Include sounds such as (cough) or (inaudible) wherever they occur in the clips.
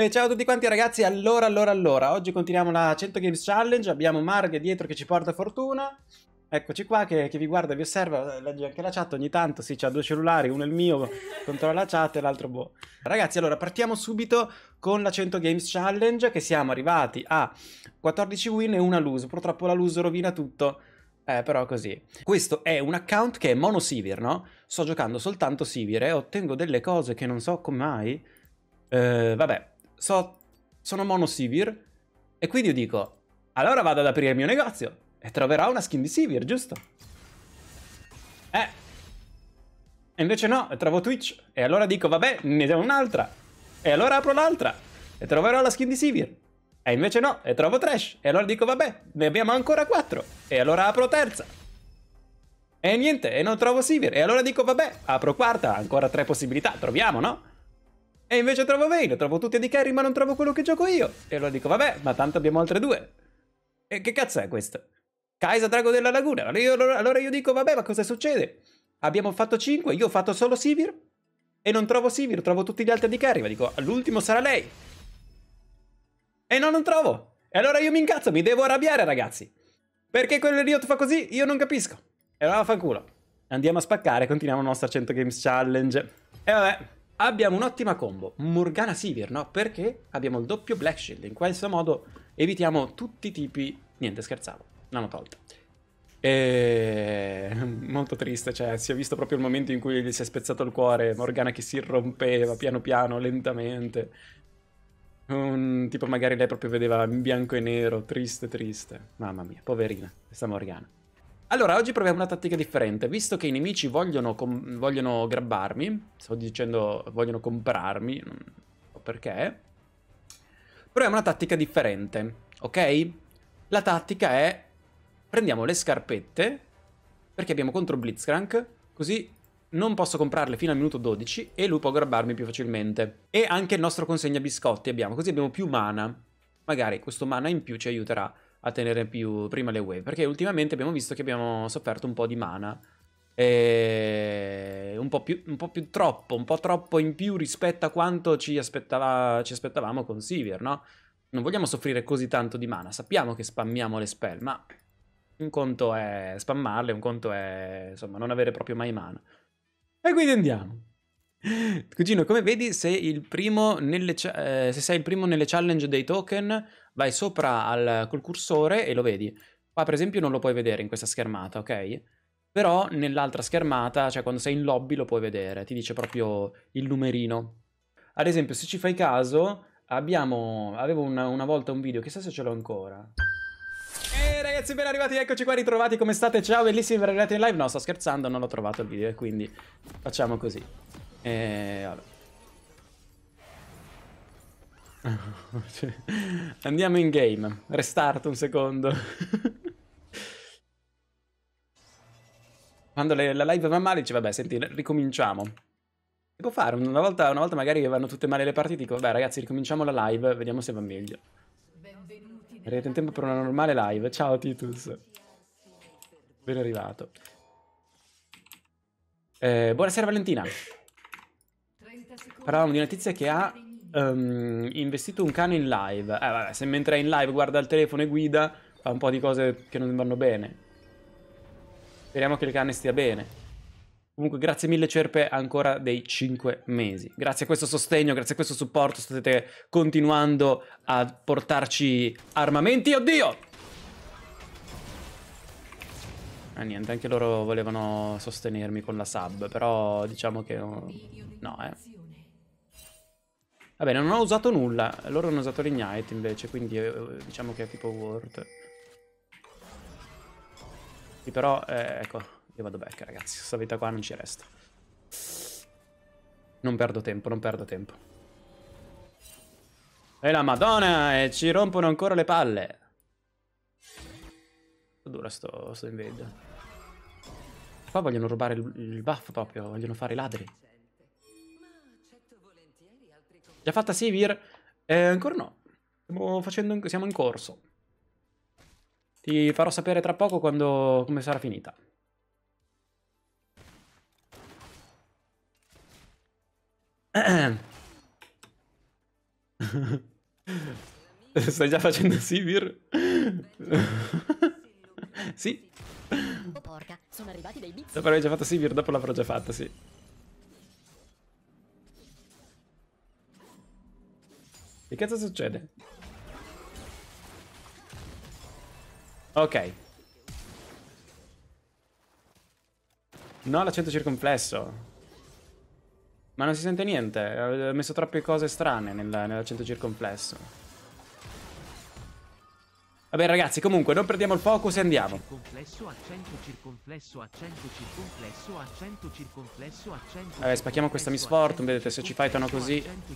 Eh, ciao a tutti quanti ragazzi, allora, allora, allora, oggi continuiamo la 100 Games Challenge, abbiamo Marg dietro che ci porta fortuna, eccoci qua che, che vi guarda, vi osserva, eh, legge anche la chat ogni tanto, sì, c'ha due cellulari, uno è il mio, controlla la chat e l'altro boh. Ragazzi, allora, partiamo subito con la 100 Games Challenge, che siamo arrivati a 14 win e una lose, purtroppo la lose rovina tutto. Eh, però così. Questo è un account che è mono Sivir, no? Sto giocando soltanto Sivir e ottengo delle cose che non so come mai. Eh, vabbè, so, sono monosivir e quindi io dico, allora vado ad aprire il mio negozio e troverò una skin di Sivir, giusto? Eh. E invece no, trovo Twitch e allora dico, vabbè, ne do un'altra. E allora apro l'altra e troverò la skin di Sivir. E invece no, e trovo Trash. E allora dico, vabbè, ne abbiamo ancora quattro. E allora apro terza. E niente, e non trovo Sivir. E allora dico, vabbè, apro quarta, ancora tre possibilità, troviamo, no? E invece trovo Vayne, trovo tutti di carry ma non trovo quello che gioco io. E allora dico, vabbè, ma tanto abbiamo altre due. E che cazzo è questo? Kaisa Drago della Laguna. Allora io, allora io dico, vabbè, ma cosa succede? Abbiamo fatto 5, io ho fatto solo Sivir. E non trovo Sivir, trovo tutti gli altri di carry. Ma dico, l'ultimo sarà lei. E no, non trovo. E allora io mi incazzo, mi devo arrabbiare, ragazzi. Perché quello quell'idiota fa così? Io non capisco. E allora fa culo. Andiamo a spaccare, continuiamo la nostra 100 Games Challenge. E vabbè abbiamo un'ottima combo, Morgana Sivir, no? Perché abbiamo il doppio Black Shield, in questo modo evitiamo tutti i tipi... Niente, scherzavo, l'hanno tolta. E... (laughs) Molto triste, cioè si è visto proprio il momento in cui gli si è spezzato il cuore, Morgana che si rompeva piano piano, lentamente. Un tipo magari lei proprio vedeva in bianco e nero, triste, triste. Mamma mia, poverina, questa Morgana. Allora, oggi proviamo una tattica differente. Visto che i nemici vogliono, vogliono grabbarmi, sto dicendo vogliono comprarmi, non so perché, proviamo una tattica differente, ok? La tattica è prendiamo le scarpette, perché abbiamo contro Blitzcrank, così non posso comprarle fino al minuto 12 e lui può grabbarmi più facilmente. E anche il nostro consegna biscotti abbiamo, così abbiamo più mana. Magari questo mana in più ci aiuterà a tenere più prima le wave, perché ultimamente abbiamo visto che abbiamo sofferto un po' di mana, e un, po più, un po' più troppo, un po' troppo in più rispetto a quanto ci, aspettava, ci aspettavamo con Sivir, no? Non vogliamo soffrire così tanto di mana, sappiamo che spammiamo le spell, ma un conto è spammarle, un conto è insomma non avere proprio mai mana. E quindi andiamo. Cugino, come vedi, se, il primo nelle, eh, se sei il primo nelle challenge dei token, vai sopra al, col cursore e lo vedi. Qua per esempio non lo puoi vedere in questa schermata, ok? Però nell'altra schermata, cioè quando sei in lobby lo puoi vedere, ti dice proprio il numerino. Ad esempio, se ci fai caso, abbiamo, avevo una, una volta un video, chissà se ce l'ho ancora. Ehi ragazzi, ben arrivati, eccoci qua ritrovati, come state? Ciao, bellissimi, ben arrivati in live. No, sto scherzando, non ho trovato il video, quindi facciamo così. E ehm, vabbè. (laughs) Andiamo in game. Restart un secondo. Quando le, la live va male dice vabbè senti ricominciamo. Si può fare, una volta, una volta magari vanno tutte male le partite dico vabbè ragazzi ricominciamo la live, vediamo se va meglio. Arrivate in tempo per una normale live. Ciao Titus. Ben arrivato. Eh, buonasera Valentina. Parlavamo di una tizia che ha um, investito un cane in live. Eh, vabbè, se mentre è in live guarda il telefono e guida, fa un po' di cose che non vanno bene. Speriamo che il cane stia bene. Comunque, grazie mille, Cerpe, ancora dei 5 mesi. Grazie a questo sostegno, grazie a questo supporto, state continuando a portarci armamenti. Oddio! Ah, niente, anche loro volevano sostenermi con la sub, però diciamo che... Oh, no, eh. Vabbè, non ho usato nulla. Loro hanno usato l'ignite invece, quindi eh, diciamo che è tipo worth. Sì, però, eh, ecco, io vado back, ragazzi. Questa vita qua non ci resta. Non perdo tempo, non perdo tempo. E la madonna, e eh, ci rompono ancora le palle. Dura sto, sto invade. Qua vogliono rubare il, il buff proprio, vogliono fare i ladri. Già fatta Sivir? Eh, ancora no. Stiamo facendo, siamo in corso. Ti farò sapere tra poco quando, come sarà finita. (clears throat) Stai già facendo Sivir? sì. Oh (laughs) porca, sono arrivati dei bizi. L'avrei già fatta Sivir, dopo l'avrò già fatta, sì. Che cazzo succede? Ok. No, l'accento circonflesso. Ma non si sente niente. Ho messo troppe cose strane nell'accento circonflesso. Vabbè ragazzi, comunque non perdiamo il focus e andiamo. Vabbè, spacchiamo questa Miss misfortune, vedete se ci fightano così. Accento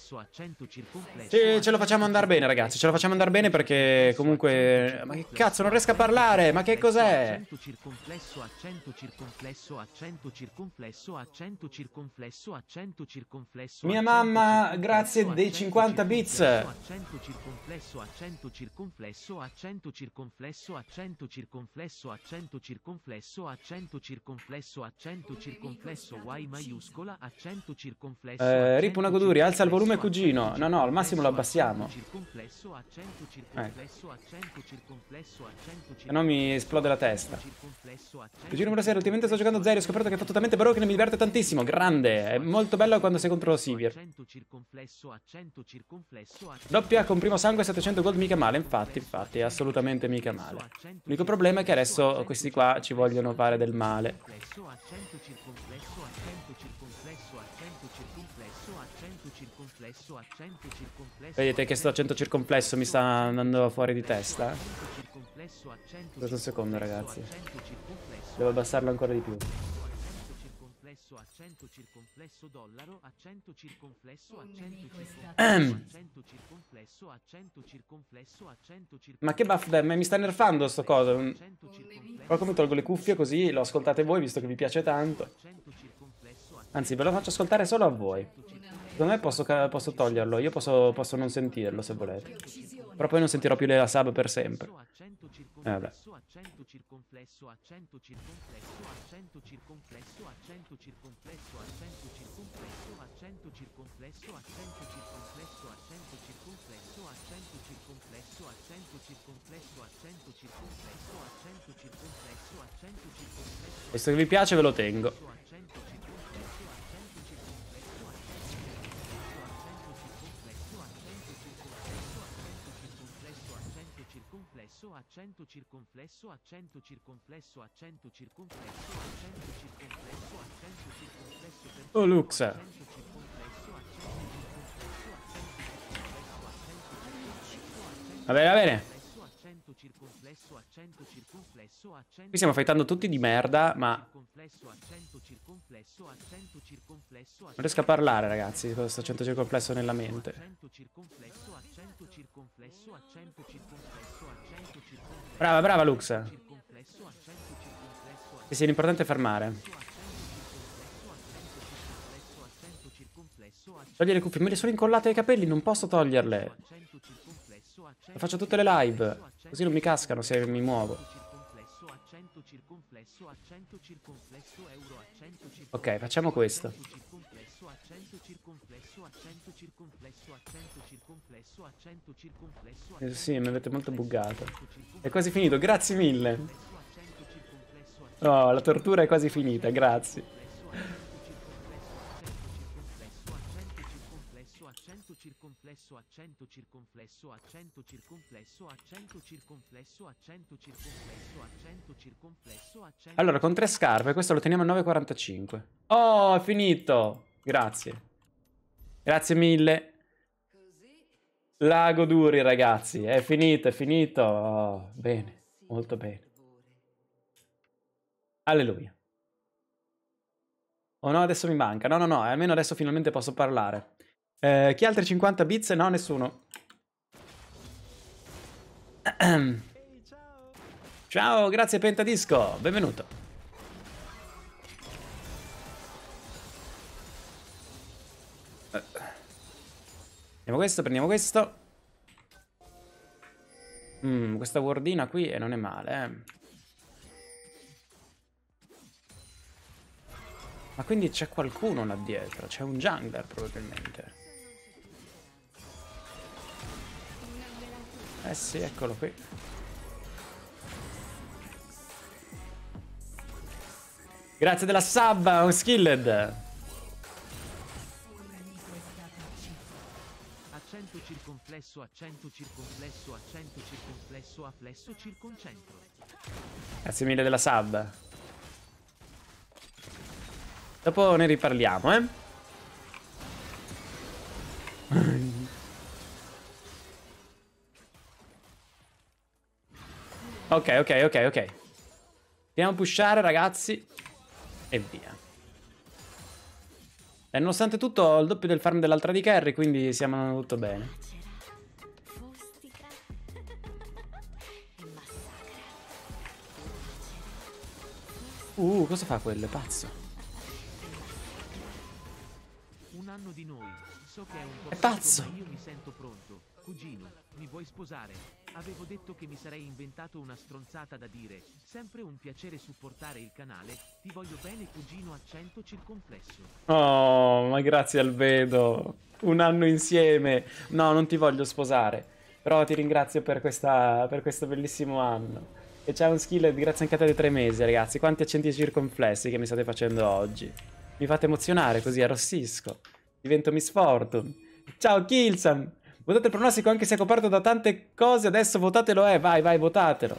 circonflesso, accento circonflesso, a accento circonflesso. Sì, ce lo facciamo andare bene, ragazzi. Ce lo facciamo andare bene perché comunque. Ma che cazzo, non riesco a parlare! Ma che cos'è? Accento circonflesso, accento circonflesso, accento circonflesso, accento circonflesso, accento circonflesso. Mia mamma, grazie dei 50 bits. Accento circonflesso, accento circonflesso, accento circonflesso, accento circonflesso, accento circonflesso, accento circonflesso, accento circonflesso, Y maiuscola, accento circonflesso. Eh, Rip una goduri, alza il volume come cugino. No, no, al massimo lo abbassiamo. Ecco. No, mi esplode la testa. Cugino numero 6, ultimamente sto giocando Zeri. Ho scoperto che è fottutamente barocco e mi diverte tantissimo. Grande. È molto bello quando sei contro lo Sivir. Doppia con primo sangue 700 gold mica male. Infatti, infatti, assolutamente mica male. L'unico problema è che adesso questi qua ci vogliono fare del male. Circonflesso a 100 circonflesso a 100 circonflesso a 100 circonflesso Vedete che sto accento circonflesso mi sta andando fuori di testa. Questo un secondo, ragazzi. Devo abbassarlo ancora di più. Ma che buff da me mi sta nerfando sto coso. Qua come tolgo le cuffie così lo ascoltate voi visto che vi piace tanto. Anzi, ve lo faccio ascoltare solo a voi. Secondo me posso, posso toglierlo, io posso, posso, non sentirlo se volete. Però poi non sentirò più la sub per sempre. Eh, vabbè. E se vi piace ve lo tengo. circonflesso accento circonflesso accento circonflesso accento circonflesso accento circonflesso accento circonflesso per Oh Luxa Va bene va bene Qui stiamo fightando tutti di merda, ma... Non riesco a parlare, ragazzi, di questo accento circonflesso nella mente. Brava, brava, Lux. Sì, sì, l'importante è fermare. Togliere le cuffie, me le sono incollate ai capelli, non posso toglierle. Lo faccio tutte le live, così non mi cascano se mi muovo. Ok, facciamo questo. Eh, sì, mi avete molto buggato. È quasi finito, grazie mille. Oh, la tortura è quasi finita, grazie. circonflesso a 100 circonflesso a 100 circonflesso a 100 circonflesso a 100 circonflesso a 100 circonflesso a 100 Allora con tre scarpe questo lo teniamo a 9,45 Oh è finito Grazie Grazie mille Lago Duri ragazzi È finito è finito oh, Bene molto bene Alleluia Oh no adesso mi manca No no no almeno adesso finalmente posso parlare eh, chi ha altri 50 bits? No, nessuno. Hey, (clears throat) ciao. ciao, grazie Pentadisco, benvenuto. Prendiamo eh. questo, prendiamo questo. Mm, questa wardina qui eh, non è male, eh. Ma quindi c'è qualcuno là dietro, c'è un jungler probabilmente. Eh sì, eccolo qui. Grazie della sub, un skilled. Accento circonflesso, accento circonflesso, accento circonflesso, afflesso circoncentro. Grazie mille della sub. Dopo ne riparliamo, eh. Ok, ok, ok, ok. a pushare, ragazzi. E via. E nonostante tutto ho il doppio del farm dell'altra di Kerry, quindi siamo andando tutto bene. Uh, cosa fa quello? È pazzo. È pazzo. Cugino, mi vuoi sposare? Avevo detto che mi sarei inventato una stronzata da dire, sempre un piacere supportare il canale, ti voglio bene cugino accento circonflesso. Oh, ma grazie Albedo, un anno insieme, no non ti voglio sposare, però ti ringrazio per, questa, per questo bellissimo anno. E c'è un skill, grazie anche a te dei tre mesi ragazzi, quanti accenti circonflessi che mi state facendo oggi. Mi fate emozionare così, arrossisco, divento Miss Fortune. Ciao Kilsam! Votate il pronostico anche se è coperto da tante cose, adesso votatelo eh, vai, vai, votatelo.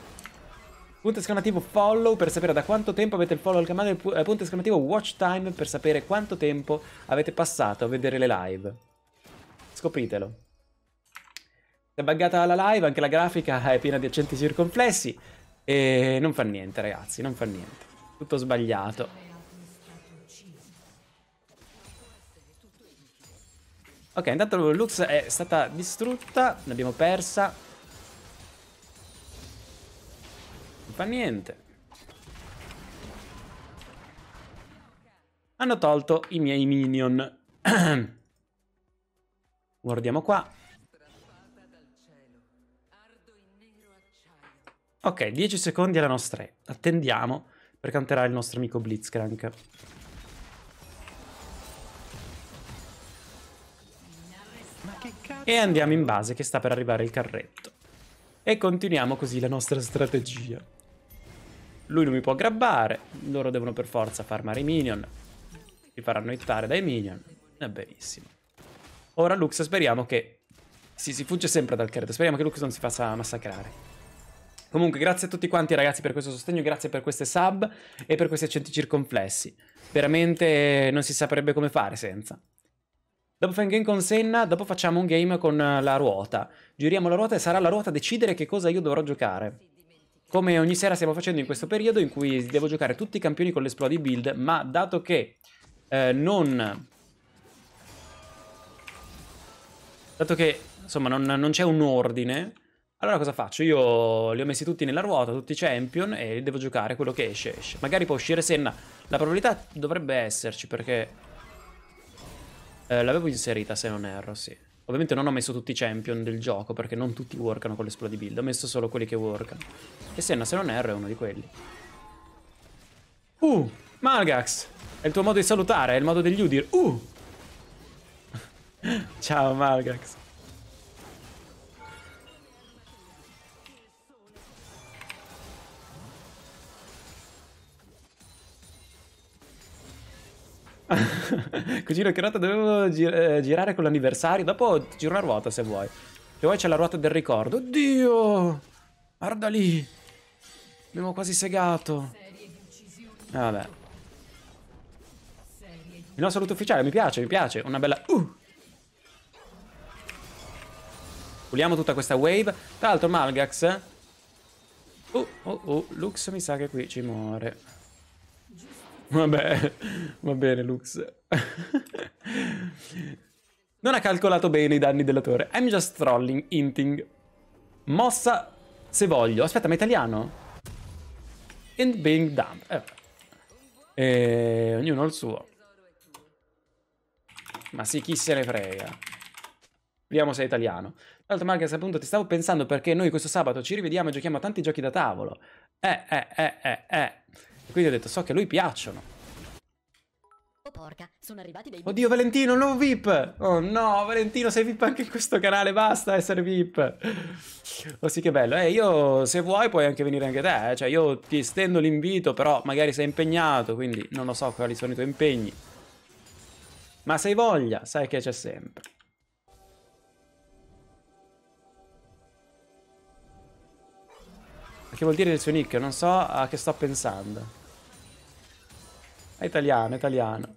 Punto esclamativo follow per sapere da quanto tempo avete il follow al canale, eh, punto esclamativo watch time per sapere quanto tempo avete passato a vedere le live. Scopritelo. Si è buggata la live, anche la grafica (laughs) è piena di accenti circonflessi e non fa niente ragazzi, non fa niente. Tutto sbagliato. Ok, intanto Lux è stata distrutta, l'abbiamo persa. Non fa niente. Hanno tolto i miei minion. (clears throat) Guardiamo qua. Ok, 10 secondi alla nostra E. Attendiamo per canterà il nostro amico Blitzcrank. e andiamo in base che sta per arrivare il carretto. E continuiamo così la nostra strategia. Lui non mi può grabbare, loro devono per forza farmare i minion. Si faranno hittare dai minion. È eh, benissimo. Ora Lux speriamo che... Sì, si fugge sempre dal carretto, speriamo che Lux non si faccia massacrare. Comunque grazie a tutti quanti ragazzi per questo sostegno, grazie per queste sub e per questi accenti circonflessi. Veramente non si saprebbe come fare senza. Dopo fai un game con Senna, dopo facciamo un game con eh, la ruota. Giriamo la ruota e sarà la ruota a decidere che cosa io dovrò giocare. Come ogni sera stiamo facendo in questo periodo in cui devo giocare tutti i campioni con l'esplodi build, ma dato che eh, non... Dato che, insomma, non, non c'è un ordine, allora cosa faccio? Io li ho messi tutti nella ruota, tutti i champion, e devo giocare quello che esce, esce. Magari può uscire Senna. La probabilità dovrebbe esserci, perché eh, l'avevo inserita se non erro, sì. Ovviamente non ho messo tutti i champion del gioco perché non tutti workano con l'esplodi build, ho messo solo quelli che workano. E Senna se non erro è uno di quelli. Uh, Malgax! È il tuo modo di salutare, è il modo degli Udir. Uh! (laughs) Ciao Malgax. Cugino (laughs) Chirotta, dovevo gi eh, girare con l'anniversario. Dopo giro una ruota se vuoi. Se vuoi c'è la ruota del ricordo. Oddio! Guarda lì! Abbiamo quasi segato. Vabbè. Il nostro saluto ufficiale, mi piace, mi piace. Una bella... Uh! Puliamo tutta questa wave. Tra l'altro Malgax... Oh, oh, oh, Lux mi sa che qui ci muore. Vabbè, va bene Lux. non ha calcolato bene i danni della torre. I'm just trolling, inting. Mossa se voglio. Aspetta, ma è italiano? And being dumb. Eh, e... Eh, ognuno ha il suo. Ma sì, chi se ne frega. Vediamo se è italiano. Tra l'altro, Marcus, appunto, ti stavo pensando perché noi questo sabato ci rivediamo e giochiamo a tanti giochi da tavolo. Eh, eh, eh, eh, eh. Quindi ho detto, so che a lui piacciono. Oh porca, sono arrivati dei... Oddio Valentino, nuovo VIP! Oh no, Valentino, sei VIP anche in questo canale, basta essere VIP! Oh sì, che bello. Eh, io, se vuoi, puoi anche venire anche te, eh. Cioè, io ti estendo l'invito, però magari sei impegnato, quindi non lo so quali sono i tuoi impegni. Ma se hai voglia, sai che c'è sempre. Che vuol dire il suo nick, non so a che sto pensando. È italiano, italiano.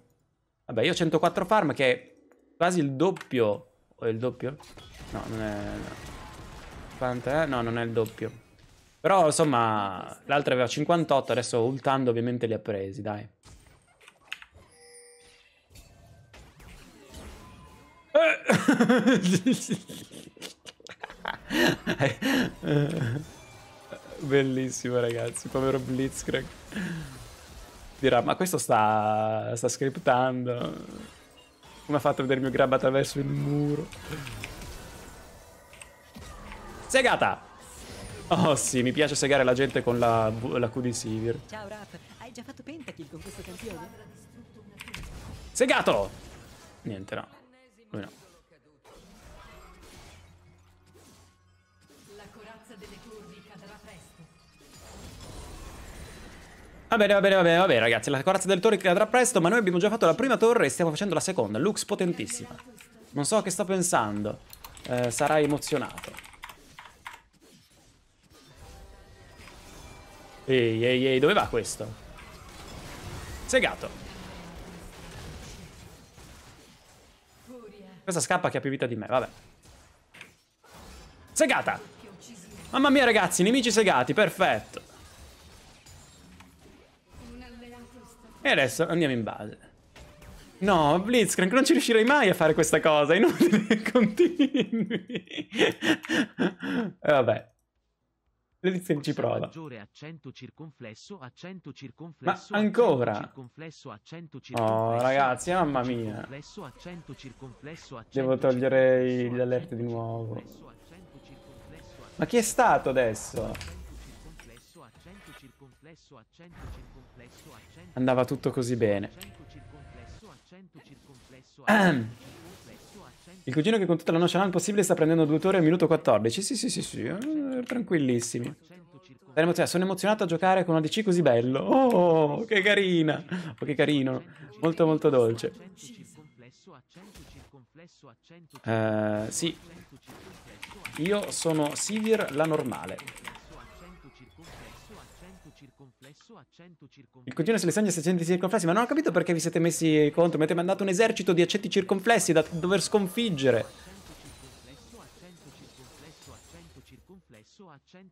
Vabbè, io ho 104 farm che è quasi il doppio. O è il doppio? No, non è... Quant'è? No, non è il doppio. Però, insomma, l'altra aveva 58, adesso ultando ovviamente li ha presi, dai. Eh! (laughs) eh! Bellissimo ragazzi, povero Blitzkrieg. Dirà, ma questo sta, sta scriptando. Come ha fatto a vedere il mio grab attraverso il muro? Segata! Oh sì, mi piace segare la gente con la, la Q di Sivir. Ciao Rap, hai già fatto pentakill con questo campione? Segato! Niente, no. Come no. Va bene, va bene, va bene, va bene ragazzi, la corazza del torre cadrà presto, ma noi abbiamo già fatto la prima torre e stiamo facendo la seconda. Lux potentissima. Non so che sto pensando. Eh, sarai emozionato. Ehi, ehi, ehi, dove va questo? Segato. Questa scappa che ha più vita di me, vabbè. Segata! Mamma mia ragazzi, nemici segati, perfetto. E adesso andiamo in base. No, Blitzcrank, non ci riuscirei mai a fare questa cosa, è inutile che (laughs) continui. Eh, vabbè. Blitzcrank ci prova. Ma ancora? Oh, ragazzi, mamma mia. Devo togliere gli alerte di nuovo. Ma chi è stato adesso? Andava tutto così bene. Il cugino che con tutta la notion al possibile sta prendendo due ore al minuto 14. Sì, sì, sì, sì, eh, tranquillissimi. Sono emozionato a giocare con una DC così bello. Oh, che carina. Oh, che carino. Molto, molto dolce. Uh, sì. Io sono Sivir la normale. Il coglione se le sangue 600 circonflessi, ma non ho capito perché vi siete messi contro. Mi avete mandato un esercito di accetti circonflessi da dover sconfiggere.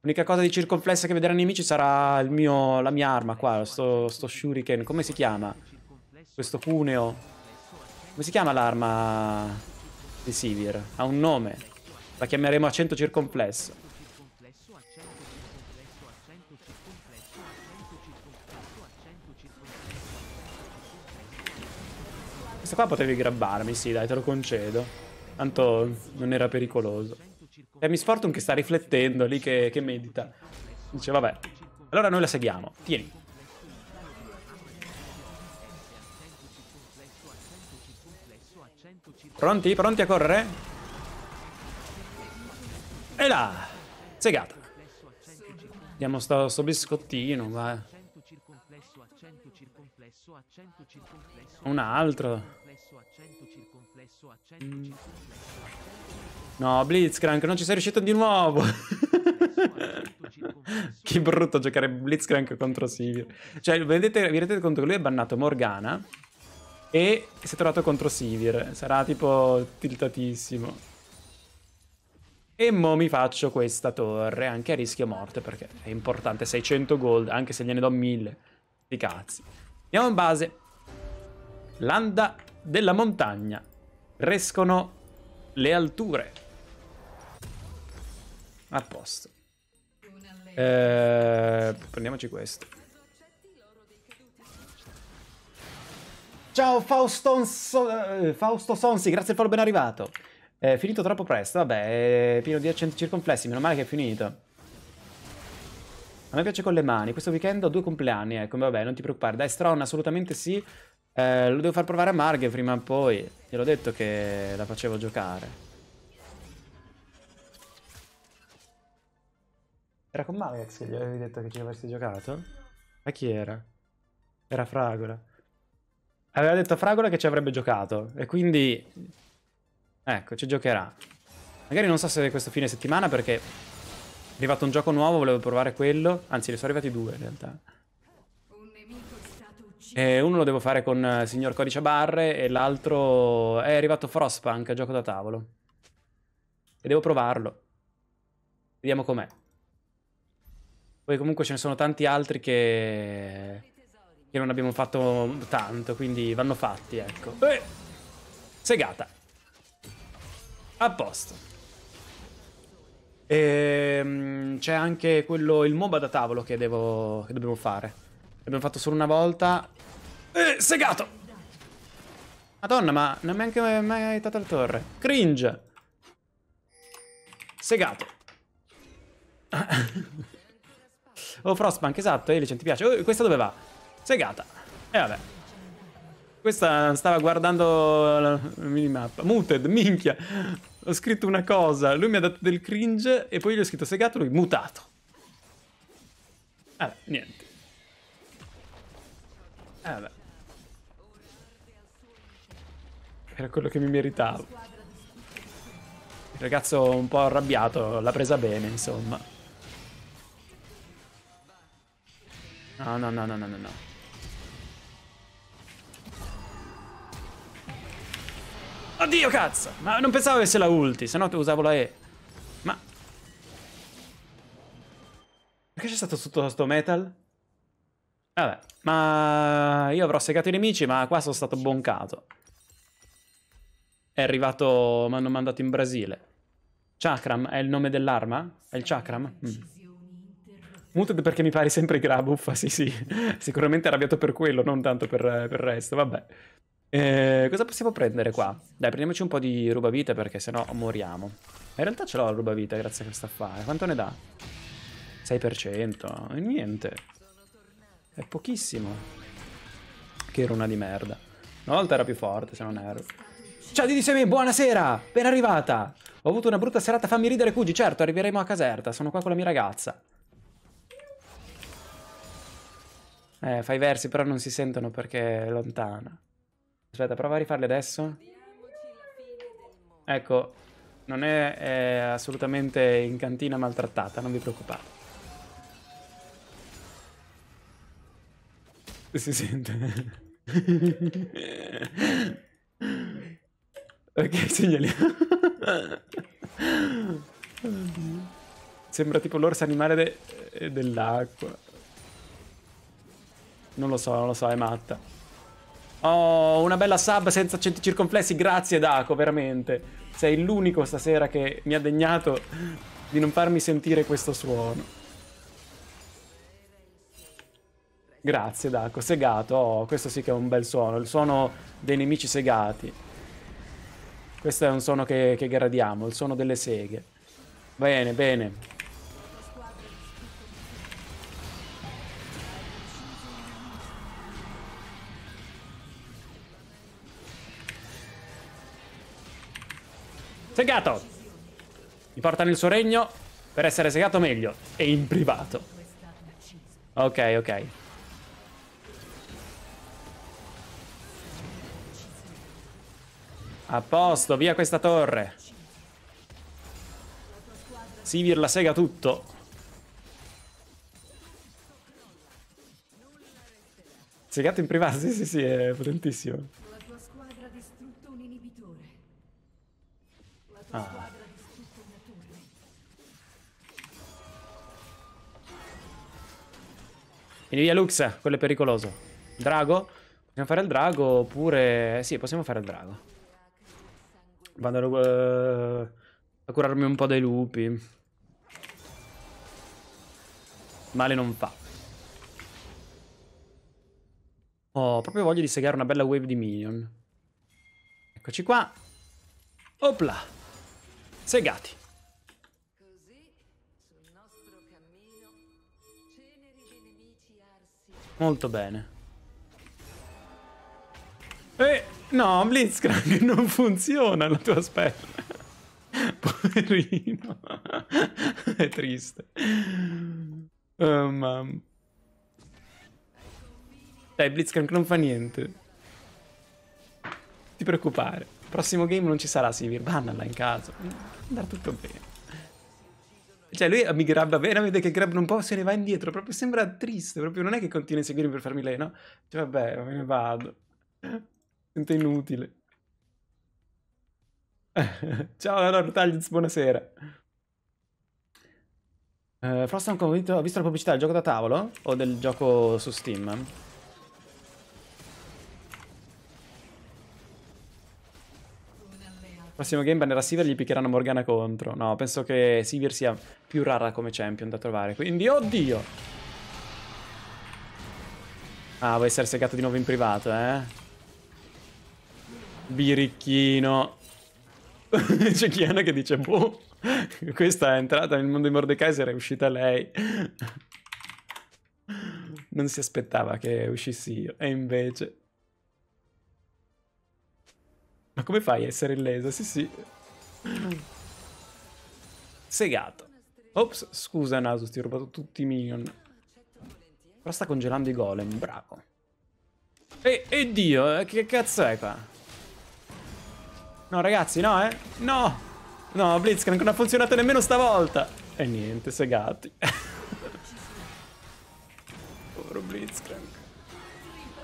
L'unica cosa di circonflessa che vedranno i nemici sarà mio, la mia arma qua, sto, sto shuriken. Come si chiama? Questo cuneo. Come si chiama l'arma di Sivir? Ha un nome. La chiameremo accento circonflesso. qua potevi grabbarmi, sì, dai, te lo concedo. Tanto non era pericoloso. E Miss Fortune che sta riflettendo lì, che, che medita. Dice, vabbè. Allora noi la seguiamo. Tieni. Pronti? Pronti a correre? E là! Segata. Diamo sto, sto biscottino, va. Un altro. Mm. No, Blitzcrank, non ci sei riuscito di nuovo. (laughs) che brutto giocare Blitzcrank contro Sivir. Cioè, vedete, vi rendete conto che lui ha bannato Morgana e si è trovato contro Sivir. Sarà tipo tiltatissimo. E mo mi faccio questa torre, anche a rischio morte, perché è importante. 600 gold, anche se gliene do 1000. Di cazzi. Andiamo in base. Landa della montagna crescono le alture. A posto. Eh, prendiamoci questo. Ciao Fauston so eh, Fausto Sonsi, grazie per il ben arrivato. È eh, finito troppo presto, vabbè, è eh, pieno di accenti circonflessi, meno male che è finito. A me piace con le mani, questo weekend ho due compleanni, ecco, vabbè, non ti preoccupare. Dai, Stron, assolutamente sì. Eh, lo devo far provare a Marghe prima o poi. Gliel'ho detto che la facevo giocare. Era con Malex che gli avevi detto che ci avresti giocato? Ma chi era? Era Fragola. Aveva detto a Fragola che ci avrebbe giocato. E quindi... Ecco, ci giocherà. Magari non so se questo fine settimana perché... È arrivato un gioco nuovo, volevo provare quello. Anzi, ne sono arrivati due in realtà. Eh, uno lo devo fare con uh, Signor Codice Barre e l'altro è arrivato Frostpunk, gioco da tavolo. E devo provarlo. Vediamo com'è. Poi comunque ce ne sono tanti altri che... che non abbiamo fatto tanto, quindi vanno fatti, ecco. Eh! Segata. A posto. Ehm, c'è anche quello, il MOBA da tavolo che, devo, che dobbiamo fare. L'abbiamo fatto solo una volta eh, segato! Madonna, ma non mi ha neanche mai aiutato la torre. Cringe! Segato. (laughs) oh, Frostbank, esatto, Elicen, ti piace. Oh, questa dove va? Segata. E eh, vabbè. Questa stava guardando la minimappa. Muted, minchia. Ho scritto una cosa, lui mi ha dato del cringe e poi gli ho scritto segato, lui mutato. Vabbè, niente. Eh, vabbè. Era quello che mi meritavo. Il ragazzo un po' arrabbiato, l'ha presa bene, insomma. No, no, no, no, no, no. Oddio, cazzo! Ma non pensavo avesse la ulti, se no usavo la E. Ma... Perché c'è stato tutto questo metal? Vabbè, ma io avrò segato i nemici, ma qua sono stato boncato. È arrivato, mi hanno mandato in Brasile. Chakram è il nome dell'arma? È il Chakram? Mm. Muted perché mi pare sempre Grabuffa, sì sì, sicuramente arrabbiato per quello, non tanto per, per il resto, vabbè. Eh, cosa possiamo prendere qua? Dai, prendiamoci un po' di rubavita perché sennò moriamo. In realtà ce l'ho la rubavita grazie a questo affare, quanto ne dà? 6%, niente. È pochissimo. Che runa di merda. Una volta era più forte se non erro. Ciao Didi Semi, buonasera! Ben arrivata! Ho avuto una brutta serata, fammi ridere Cugi. Certo, arriveremo a Caserta, sono qua con la mia ragazza. Eh, fai versi, però non si sentono perché è lontana. Aspetta, prova a rifarli adesso. Ecco, non è, è assolutamente in cantina maltrattata, non vi preoccupate. Si sente. (laughs) perché (laughs) segnaliamo. Oddio. Sembra tipo l'orsa animale de eh, dell'acqua. Non lo so, non lo so, è matta. Oh, una bella sub senza accenti circonflessi. Grazie, Daco, veramente. Sei l'unico stasera che mi ha degnato di non farmi sentire questo suono. Grazie, Daco. Segato. Oh, questo sì che è un bel suono. Il suono dei nemici segati. Questo è un suono che, che gradiamo, il suono delle seghe. Bene, bene. Segato! Mi porta nel suo regno per essere segato meglio e in privato. Ok, ok. A posto, via questa torre. Sivir la sega tutto. Segato in privato, sì sì sì, è potentissimo. Ah. Vieni via Lux, quello è pericoloso. Drago? Possiamo fare il drago oppure... Eh sì, possiamo fare il drago. Vado a, uh, a curarmi un po' dai lupi. Male non fa. Ho oh, proprio voglia di segare una bella wave di minion. Eccoci qua. Opla. Segati. Molto bene. E... No, Blitzcrank, (laughs) non funziona la tua spell. Poverino. È triste. Oh, mamma. Dai, Blitzcrank, non fa niente. Ti preoccupare. Prossimo game non ci sarà Sivir. Bannala in caso. Andrà tutto bene. Cioè, lui mi grabba bene, vede che grab un po', se ne va indietro. Proprio sembra triste. Proprio non è che continua a seguirmi per farmi lei, no? Cioè, vabbè, me ne vado. Gente inutile. (laughs) Ciao Lord Tagliz, buonasera. Uh, Frost è un convinto, ha visto la pubblicità del gioco da tavolo o del gioco su Steam? Prossimo game bannerà Sivir gli piccheranno Morgana contro. No, penso che Sivir sia più rara come champion da trovare. Quindi, oddio! Ah, vuoi essere segato di nuovo in privato, eh? Birichino. (laughs) C'è Chiana che dice, boh, questa è entrata nel mondo di Mordekaiser, è uscita lei. (laughs) non si aspettava che uscissi io, e invece... Ma come fai a essere illesa? Sì, sì. Segato. Ops, scusa Nasus, ti ho rubato tutti i minion. Però sta congelando i golem, bravo. E, e Dio, eh, che cazzo è qua? No, ragazzi, no, eh. No. No, Blitzcrank non ha funzionato nemmeno stavolta. E niente, segati. (laughs) Povero Blitzcrank.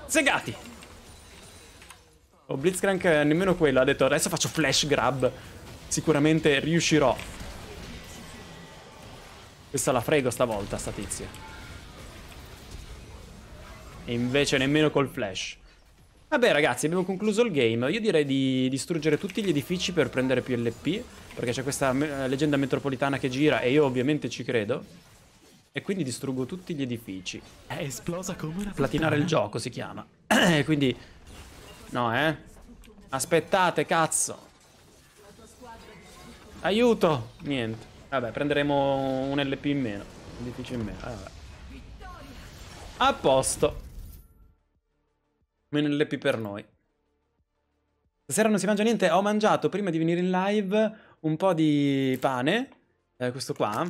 Segati! Oh, Blitzcrank eh, nemmeno quello. Ha detto, adesso faccio flash grab. Sicuramente riuscirò. Questa la frego stavolta, sta tizia. E invece nemmeno col flash. Vabbè ragazzi, abbiamo concluso il game. Io direi di distruggere tutti gli edifici per prendere più LP, perché c'è questa eh, leggenda metropolitana che gira e io ovviamente ci credo. E quindi distruggo tutti gli edifici. È esplosa come una Platinare il gioco si chiama. (clears throat) quindi... No, eh. Aspettate, cazzo. Aiuto! Niente. Vabbè, prenderemo un LP in meno. Un edificio in meno. Vabbè. A posto. Meno LP per noi. Stasera non si mangia niente. Ho mangiato prima di venire in live un po' di pane. Eh, questo qua.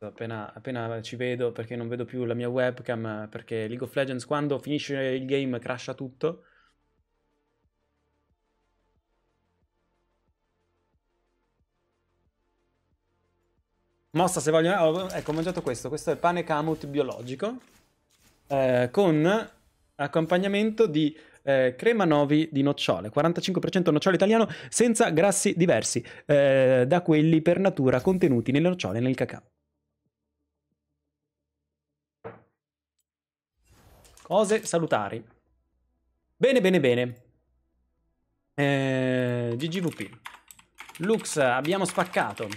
Appena, appena, ci vedo perché non vedo più la mia webcam perché League of Legends quando finisce il game crasha tutto. Mossa se voglio... Oh, ecco, ho mangiato questo. Questo è pane camut biologico. Eh, con Accompagnamento di eh, crema novi di nocciole, 45% nocciole italiano senza grassi diversi eh, da quelli per natura contenuti nelle nocciole e nel cacao. Cose salutari. Bene, bene, bene. Eh, GGVP. Lux, abbiamo spaccato.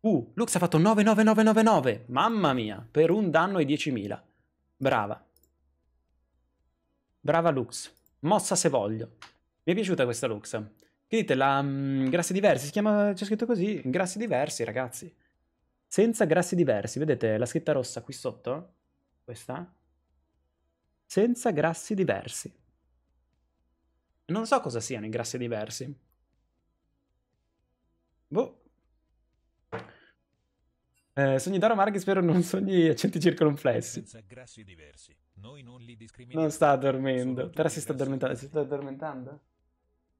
Uh, Lux ha fatto 99999. Mamma mia, per un danno e 10.000. Brava. Brava Lux. Mossa se voglio. Mi è piaciuta questa Lux. Vedete, dite? La mm, grassi diversi, si chiama, c'è scritto così, grassi diversi ragazzi. Senza grassi diversi, vedete la scritta rossa qui sotto? Questa? Senza grassi diversi. Non so cosa siano i grassi diversi. Boh. Eh, sogni d'oro Marghi, spero non sogni (laughs) accenti circonflessi. Noi non, non sta dormendo. Però si sta addormentando. Si sta addormentando?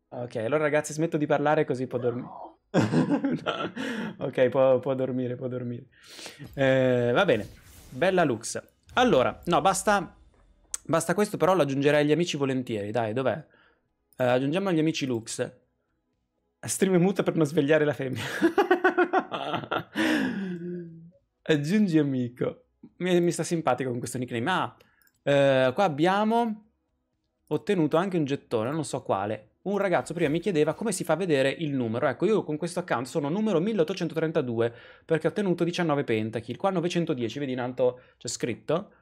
Ok, allora ragazzi smetto di parlare così può dormire. no. (laughs) Ok, può, può, dormire, può dormire. Eh, va bene, bella Lux. Allora, no, basta, basta questo, però lo aggiungerei agli amici volentieri. Dai, dov'è? Eh, aggiungiamo agli amici Lux. Stream muta per non svegliare la femmina. (laughs) Aggiungi eh, amico. Mi, mi sta simpatico con questo nickname. Ah, eh, qua abbiamo ottenuto anche un gettone, non so quale. Un ragazzo prima mi chiedeva come si fa a vedere il numero. Ecco, io con questo account sono numero 1832 perché ho ottenuto 19 pentakill. Qua 910, vedi in alto c'è scritto.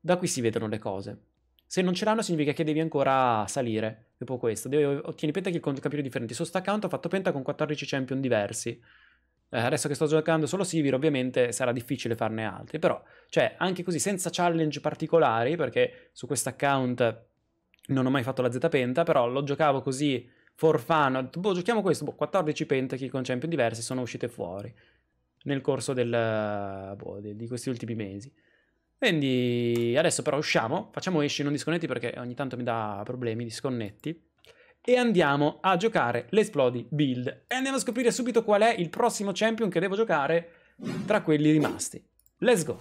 Da qui si vedono le cose. Se non ce l'hanno significa che devi ancora salire. Dopo questo, devi, ottieni pentakill con campioni differenti. Su questo account ho fatto penta con 14 champion diversi. Eh, adesso che sto giocando solo Sivir, ovviamente sarà difficile farne altri, però, cioè, anche così, senza challenge particolari, perché su questo account non ho mai fatto la Z penta, però lo giocavo così for fun, boh, giochiamo questo, boh, 14 pentakill con champion diversi sono uscite fuori nel corso del, boh, di questi ultimi mesi. Quindi adesso però usciamo, facciamo esci, non disconnetti perché ogni tanto mi dà problemi, disconnetti e andiamo a giocare l'esplodi build e andiamo a scoprire subito qual è il prossimo champion che devo giocare tra quelli rimasti. Let's go!